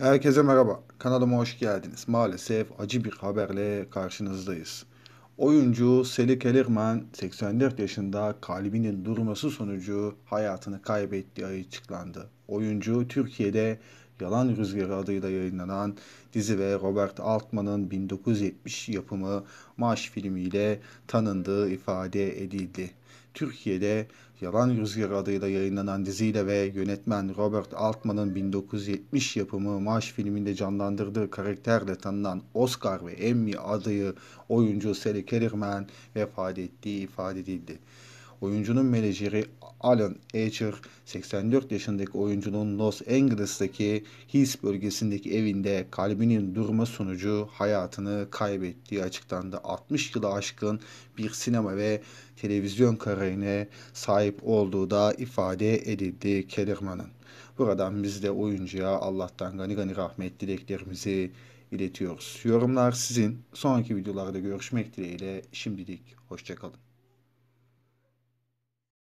Herkese merhaba. Kanalıma hoş geldiniz. Maalesef acı bir haberle karşınızdayız. Oyuncu Selik Elirman 84 yaşında kalbinin durması sonucu hayatını kaybettiği açıklandı. Oyuncu Türkiye'de Yalan Rüzgarı adıyla yayınlanan dizi ve Robert Altman'ın 1970 yapımı Maaş filmiyle tanındığı ifade edildi. Türkiye'de Yalan Rüzgarı adıyla yayınlanan diziyle ve yönetmen Robert Altman'ın 1970 yapımı Maaş filminde canlandırdığı karakterle tanınan Oscar ve Emmy adayı oyuncu Sally Kellerman vefat ettiği ifade edildi oyuncunun menajeri Alan Acher 84 yaşındaki oyuncunun Los Angeles'taki His bölgesindeki evinde kalbinin durma sonucu hayatını kaybettiği açıklandı. 60 yılı aşkın bir sinema ve televizyon kariyerine sahip olduğu da ifade edildi Kellerman'ın. Buradan biz de oyuncuya Allah'tan gani gani rahmet dileklerimizi iletiyoruz. Yorumlar sizin. Sonraki videolarda görüşmek dileğiyle şimdilik hoşçakalın.